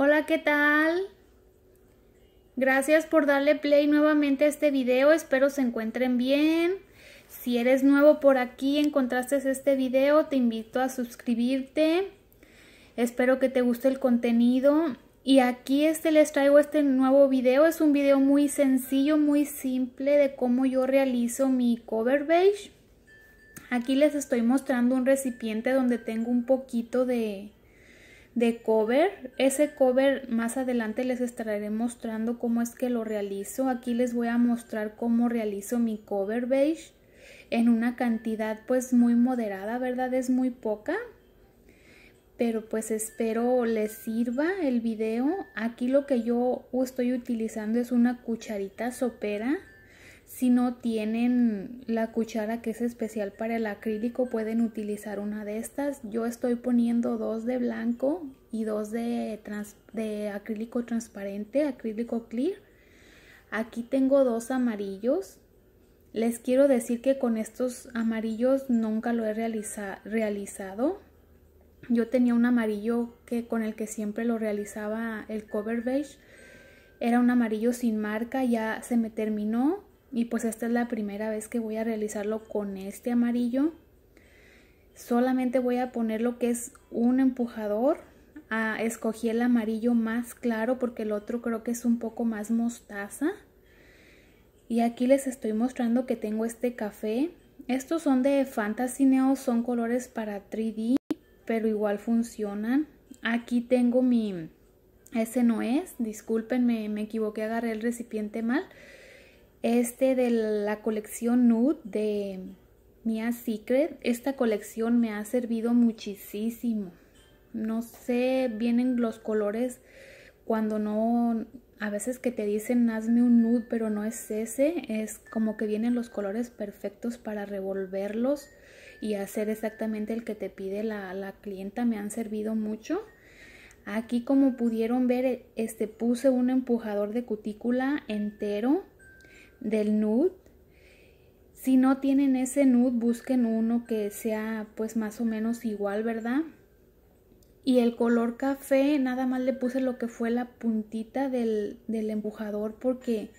Hola, ¿qué tal? Gracias por darle play nuevamente a este video, espero se encuentren bien. Si eres nuevo por aquí, encontraste este video, te invito a suscribirte. Espero que te guste el contenido. Y aquí este, les traigo este nuevo video, es un video muy sencillo, muy simple de cómo yo realizo mi cover beige. Aquí les estoy mostrando un recipiente donde tengo un poquito de, de cover. Ese cover más adelante les estaré mostrando cómo es que lo realizo. Aquí les voy a mostrar cómo realizo mi cover beige en una cantidad pues muy moderada, ¿verdad? Es muy poca. Pero pues espero les sirva el video. Aquí lo que yo estoy utilizando es una cucharita sopera si no tienen la cuchara que es especial para el acrílico, pueden utilizar una de estas. Yo estoy poniendo dos de blanco y dos de, acrílico transparente, acrílico clear. Aquí tengo dos amarillos. Les quiero decir que con estos amarillos nunca lo he realizado. Yo tenía un amarillo que con el que siempre lo realizaba el cover beige. Era un amarillo sin marca, ya se me terminó y pues esta es la primera vez que voy a realizarlo con este amarillo solamente voy a poner lo que es un empujador ah, escogí el amarillo más claro porque el otro creo que es un poco más mostaza y aquí les estoy mostrando que tengo este café estos son de Fantasy Neo, son colores para 3D pero igual funcionan aquí tengo mi ese no es, disculpen, me equivoqué, agarré el recipiente mal este de la colección nude de Mia Secret. Esta colección me ha servido muchísimo. No sé, vienen los colores cuando no, a veces que te dicen hazme un nude, pero no es ese, es como que vienen los colores perfectos para revolverlos y hacer exactamente el que te pide la, la clienta, me han servido mucho. Aquí como pudieron ver, este puse un empujador de cutícula entero del nude. Si no tienen ese nude, busquen uno que sea pues más o menos igual, ¿verdad? Y el color café, nada más le puse lo que fue la puntita del, del empujador porque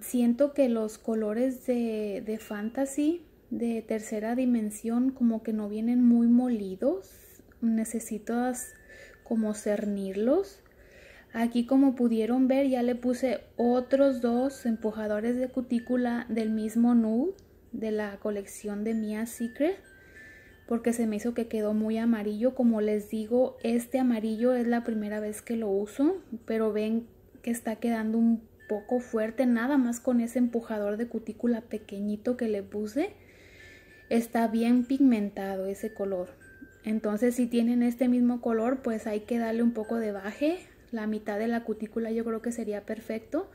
siento que los colores de, de fantasy, de tercera dimensión, como que no vienen muy molidos. Necesitas como cernirlos Aquí como pudieron ver ya le puse otros dos empujadores de cutícula del mismo nude de la colección de Mia Secret porque se me hizo que quedó muy amarillo. Como les digo, este amarillo es la primera vez que lo uso, pero ven que está quedando un poco fuerte nada más con ese empujador de cutícula pequeñito que le puse. Está bien pigmentado ese color. Entonces si tienen este mismo color pues hay que darle un poco de baje la mitad de la cutícula yo creo que sería perfecto.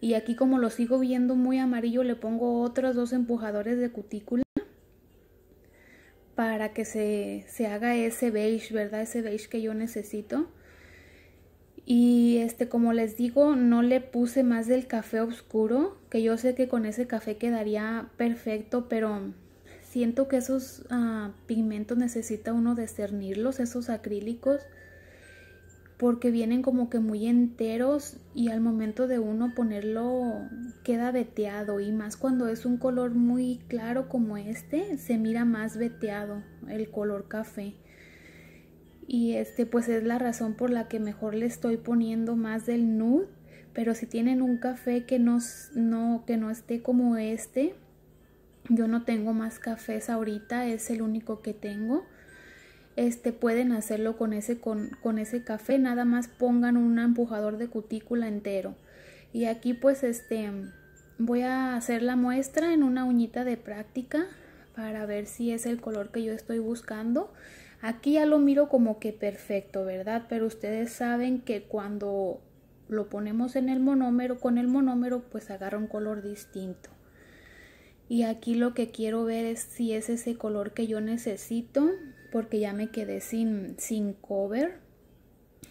Y aquí como lo sigo viendo muy amarillo le pongo otros dos empujadores de cutícula para que se, se haga ese beige, ¿verdad? Ese beige que yo necesito. Y este, como les digo, no le puse más del café oscuro, que yo sé que con ese café quedaría perfecto, pero siento que esos ah, pigmentos necesita uno discernirlos, esos acrílicos porque vienen como que muy enteros y al momento de uno ponerlo queda veteado y más cuando es un color muy claro como este se mira más veteado el color café y este pues es la razón por la que mejor le estoy poniendo más del nude pero si tienen un café que no, no que no esté como este yo no tengo más cafés ahorita es el único que tengo este, pueden hacerlo con ese, con, ese café, nada más pongan un empujador de cutícula entero. Y aquí pues este voy a hacer la muestra en una uñita de práctica para ver si es el color que yo estoy buscando. Aquí ya lo miro como que perfecto, ¿verdad? Pero ustedes saben que cuando lo ponemos en el monómero, con el monómero pues agarra un color distinto. Y aquí lo que quiero ver es si es ese color que yo necesito porque ya me quedé sin, sin cover.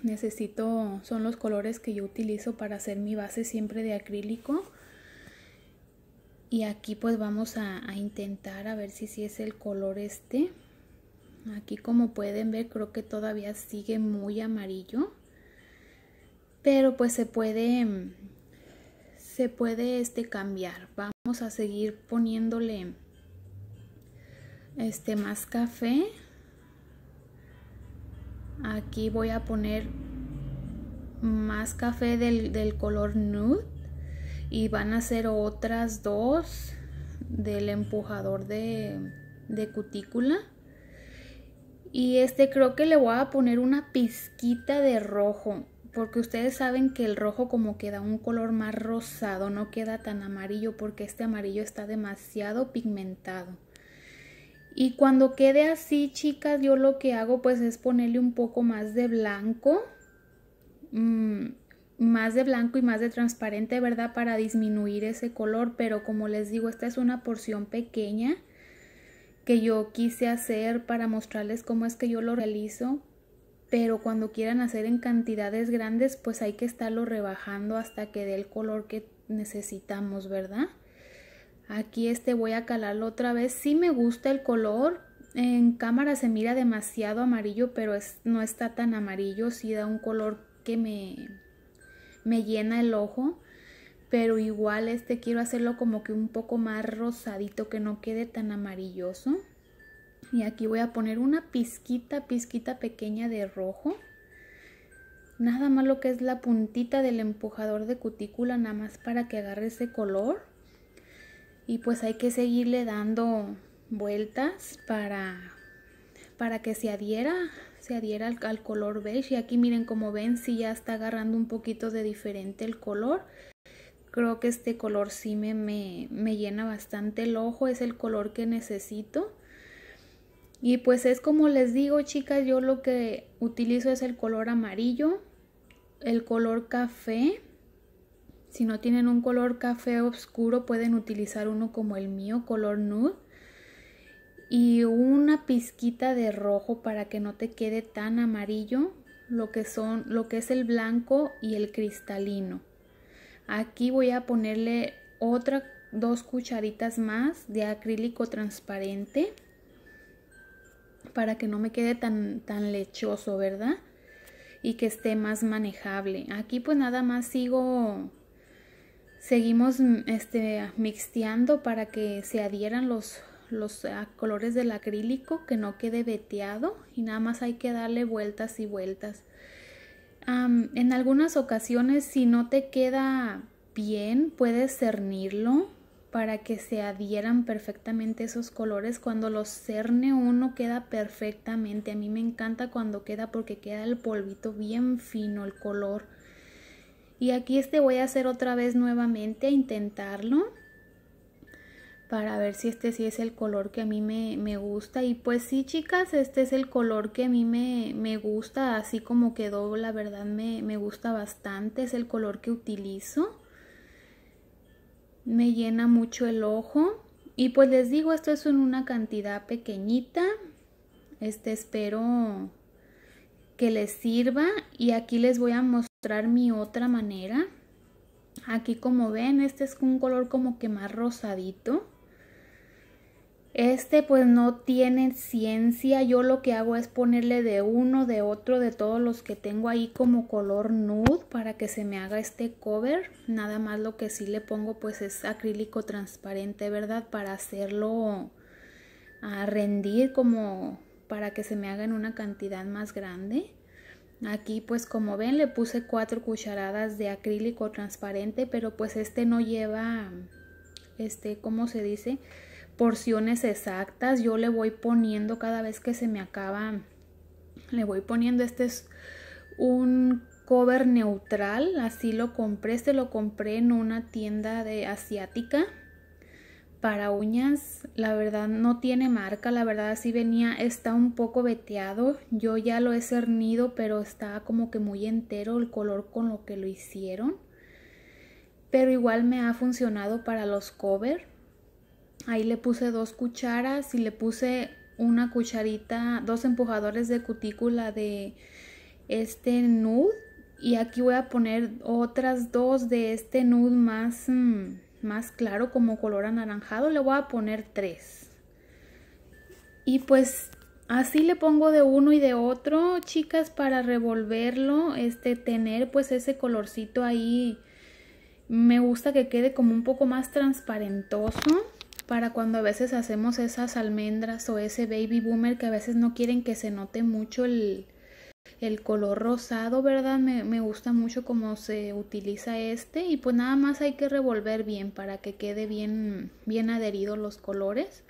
Necesito, son los colores que yo utilizo para hacer mi base siempre de acrílico. Y aquí pues vamos a, intentar a ver si, si es el color este. Aquí como pueden ver creo que todavía sigue muy amarillo. Pero pues se puede, se puede este cambiar. Vamos a seguir poniéndole este más café Aquí voy a poner más café del, color nude y van a ser otras dos del empujador de, de cutícula. Y este creo que le voy a poner una pizquita de rojo. Porque ustedes saben que el rojo como queda un color más rosado, no queda tan amarillo porque este amarillo está demasiado pigmentado. Y cuando quede así, chicas, yo lo que hago pues es ponerle un poco más de blanco. Mm, más de blanco y más de transparente, ¿verdad? Para disminuir ese color. Pero como les digo, esta es una porción pequeña que yo quise hacer para mostrarles cómo es que yo lo realizo. Pero cuando quieran hacer en cantidades grandes, pues hay que estarlo rebajando hasta que dé el color que necesitamos, ¿verdad? Aquí este voy a calarlo otra vez. Sí me gusta el color. En cámara se mira demasiado amarillo, pero no está tan amarillo. Sí da un color que me, me llena el ojo. Pero igual este quiero hacerlo como que un poco más rosadito, que no quede tan amarilloso. Y aquí voy a poner una pizquita, pizquita pequeña de rojo. Nada más lo que es la puntita del empujador de cutícula, nada más para que agarre ese color y pues hay que seguirle dando vueltas para, para que se adhiera, se adhiera al, color beige. Y aquí miren como ven, si ya está agarrando un poquito de diferente el color. Creo que este color sí me, me llena bastante el ojo, es el color que necesito. Y pues es como les digo chicas, yo lo que utilizo es el color amarillo, el color café si no tienen un color café oscuro, pueden utilizar uno como el mío, color nude. Y una pizquita de rojo para que no te quede tan amarillo lo que son lo que es el blanco y el cristalino. Aquí voy a ponerle otra dos cucharitas más de acrílico transparente para que no me quede tan tan lechoso, ¿verdad? Y que esté más manejable. Aquí pues nada más sigo Seguimos mm, este, mixteando para que se adhieran los, los ah, colores del acrílico, que no quede veteado y nada más hay que darle vueltas y vueltas. en algunas ocasiones, si no te queda bien, puedes cernirlo para que se adhieran perfectamente esos colores. Cuando los cerne uno queda perfectamente. A mí me encanta cuando queda porque queda el polvito bien fino, el color y aquí este voy a hacer otra vez nuevamente a intentarlo para ver si este sí es el color que a mí me, gusta y pues sí chicas este es el color que a mí me, gusta así como quedó la verdad me, me gusta bastante es el color que utilizo me llena mucho el ojo y pues les digo esto es en una cantidad pequeñita este espero que les sirva y aquí les voy a mostrar mi otra manera aquí como ven este es un color como que más rosadito este pues no tiene ciencia, yo lo que hago es ponerle de uno, de otro, de todos los que tengo ahí como color nude para que se me haga este cover. Nada más lo que sí le pongo pues es acrílico transparente, ¿verdad? Para hacerlo a ah, rendir como para que se me haga en una cantidad más grande. Aquí pues como ven le puse cuatro cucharadas de acrílico transparente, pero pues este no lleva, este, ¿cómo se dice? Porciones exactas. Yo le voy poniendo cada vez que se me acaba, le voy poniendo, este es un cover neutral, así lo compré, este lo compré en una tienda de asiática para uñas, la verdad no tiene marca, la verdad sí venía, está un poco veteado, yo ya lo he cernido pero está como que muy entero el color con lo que lo hicieron, pero igual me ha funcionado para los cover, ahí le puse dos cucharas y le puse una cucharita, dos empujadores de cutícula de este nude y aquí voy a poner otras dos de este nude más... Mm, más claro como color anaranjado le voy a poner tres y pues así le pongo de uno y de otro chicas para revolverlo este tener pues ese colorcito ahí me gusta que quede como un poco más transparentoso para cuando a veces hacemos esas almendras o ese baby boomer que a veces no quieren que se note mucho el, el color rosado, ¿verdad? Me, gusta mucho cómo se utiliza este y pues nada más hay que revolver bien para que quede bien, bien adherido los colores.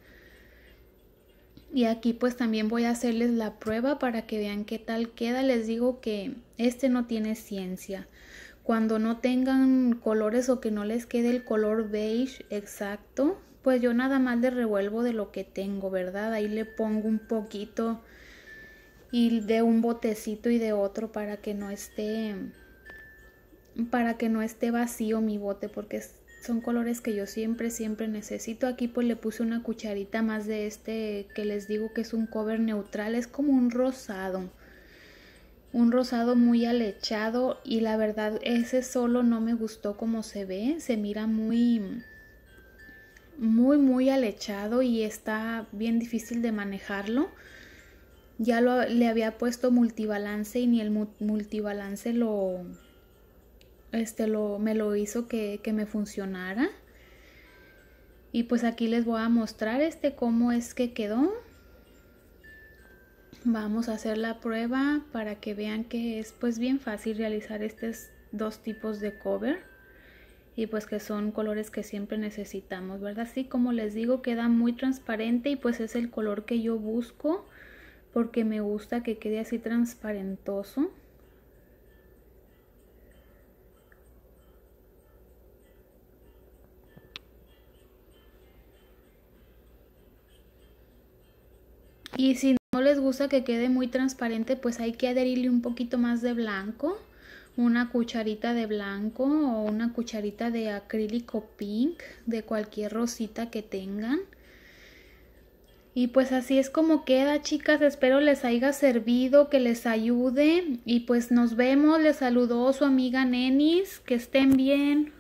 Y aquí pues también voy a hacerles la prueba para que vean qué tal queda. Les digo que este no tiene ciencia. Cuando no tengan colores o que no les quede el color beige exacto, pues yo nada más le revuelvo de lo que tengo, ¿verdad? Ahí le pongo un poquito y de un botecito y de otro para que no esté para que no esté vacío mi bote porque son colores que yo siempre siempre necesito aquí pues le puse una cucharita más de este que les digo que es un cover neutral es como un rosado un rosado muy alechado y la verdad ese solo no me gustó como se ve, se mira muy muy muy alechado y está bien difícil de manejarlo. Ya le había puesto multibalance y ni el multibalance lo, este, me lo hizo que, que me funcionara. Y pues aquí les voy a mostrar este cómo es que quedó. Vamos a hacer la prueba para que vean que es pues bien fácil realizar estos dos tipos de cover. Y pues que son colores que siempre necesitamos, ¿verdad? Así como les digo, queda muy transparente y pues es el color que yo busco porque me gusta que quede así transparentoso. Y si no les gusta que quede muy transparente, pues hay que adherirle un poquito más de blanco, una cucharita de blanco o una cucharita de acrílico pink, de cualquier rosita que tengan. Y pues así es como queda, chicas. Espero les haya servido, que les ayude. Y pues nos vemos. Les saludó su amiga Nenis. Que estén bien.